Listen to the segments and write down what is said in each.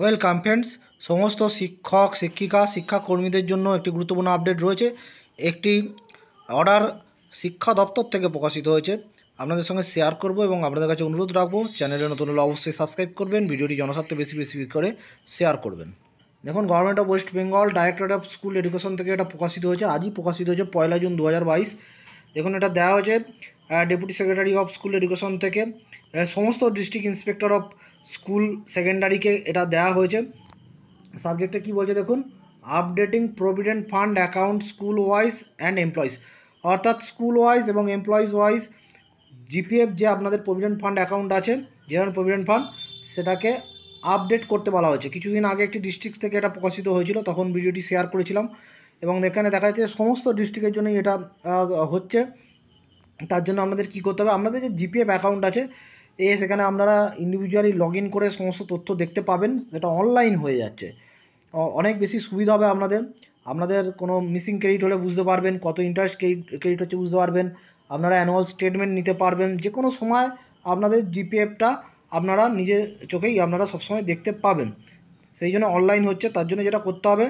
welcome friends সমস্ত শিক্ষক শিক্ষিকা শিক্ষাকর্মীদের জন্য একটি গুরুত্বপূর্ণ আপডেট রয়েছে একটি অর্ডার শিক্ষা দপ্তর থেকে প্রকাশিত হয়েছে আপনাদের সঙ্গে শেয়ার করব এবং আপনাদের কাছে অনুরোধ রাখবো চ্যানেলে নতুন হলে অবশ্যই সাবস্ক্রাইব করবেন ভিডিওটি জনস্বার্থে বেশি বেশি করে শেয়ার করবেন দেখুন government of West Bengal directorate of school education থেকে এটা প্রকাশিত হয়েছে আজই প্রকাশিত হয়েছে পয়লা জুন দু দেখুন এটা দেওয়া হয়েছে deputy secretary of school education থেকে সমস্ত ডিস্ট্রিক্ট ইন্সপেক্টর অফ স্কুল সেকেন্ডারিকে এটা দেওয়া হয়েছে সাবজেক্টে কি বলছে দেখুন updating provident fund account school wise and employees অর্থাৎ স্কুল ওয়াইজ এবং এমপ্লয়িজ ওয়াইজ জিপিএফ যে আপনাদের প্রভিডেন্ট ফান্ড অ্যাকাউন্ট আছে জেনারেল প্রভিডেন্ট ফান্ড সেটাকে আপডেট করতে বলা হয়েছে কিছুদিন আগে একটি ডিস্ট্রিক্ট থেকে এটা প্রকাশিত হয়েছিল তখন ভিডিওটি শেয়ার করেছিলাম এবং এখানে দেখা যাচ্ছে সমস্ত ডিস্ট্রিক্টের জন্যই এটা হচ্ছে তার জন্য আমাদের কি করতে হবে আপনাদের যে জিপিএফ অ্যাকাউন্ট আছে এ সেখানে আপনারা ইন্ডিভিজুয়ালি লগ ইন করে সমস্ত তথ্য দেখতে পাবেন সেটা অনলাইন হয়ে যাচ্ছে অনেক বেশি সুবিধা হবে আপনাদের আপনাদের কোনো মিসিং ক্রেডিট হলে বুঝতে পারবেন কত ইন্টারেস্ট ক্রেডিট ক্রেডিট হচ্ছে বুঝতে পারবেন আপনারা অ্যানুয়াল স্টেটমেন্ট নিতে পারবেন যে কোনো সময় আপনাদের জিপিএফটা আপনারা নিজে চোখেই আপনারা সবসময় দেখতে পাবেন সেই জন্য অনলাইন হচ্ছে তার জন্য যেটা করতে হবে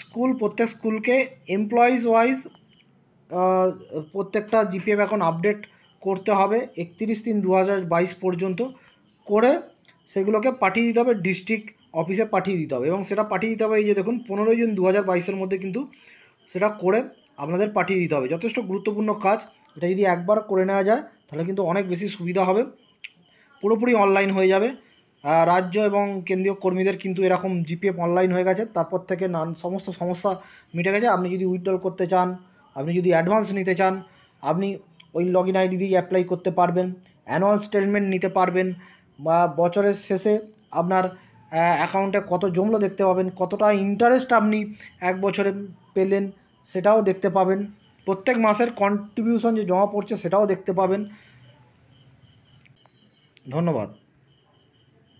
স্কুল প্রত্যেক স্কুলকে এমপ্লয়িজ ওয়াইজ প্রত্যেকটা জিপিএফ এখন আপডেট করতে হবে একত্রিশ তিন দু পর্যন্ত করে সেগুলোকে পাঠিয়ে দিতে হবে ডিস্ট্রিক্ট অফিসে পাঠিয়ে দিতে হবে এবং সেটা পাঠিয়ে দিতে হবে এই যে দেখুন পনেরোই জুন দু হাজার মধ্যে কিন্তু সেটা করে আপনাদের পাঠিয়ে দিতে হবে যথেষ্ট গুরুত্বপূর্ণ কাজ এটা যদি একবার করে নেওয়া যায় তাহলে কিন্তু অনেক বেশি সুবিধা হবে পুরোপুরি অনলাইন হয়ে যাবে রাজ্য এবং কেন্দ্রীয় কর্মীদের কিন্তু এরকম জিপিএফ অনলাইন হয়ে গেছে তারপর থেকে নান সমস্ত সমস্যা মিটে গেছে আপনি যদি উইথড্রল করতে চান আপনি যদি অ্যাডভান্স নিতে চান আপনি ওই লগ ইন আইডি দিয়ে অ্যাপ্লাই করতে পারবেন অ্যানুয়াল স্টেটমেন্ট নিতে পারবেন বা বছরের শেষে আপনার অ্যাকাউন্টে কত জমলো দেখতে পাবেন কতটা ইন্টারেস্ট আপনি এক বছরে পেলেন সেটাও দেখতে পাবেন প্রত্যেক মাসের কন্ট্রিবিউশন যে জমা পড়ছে সেটাও দেখতে পাবেন ধন্যবাদ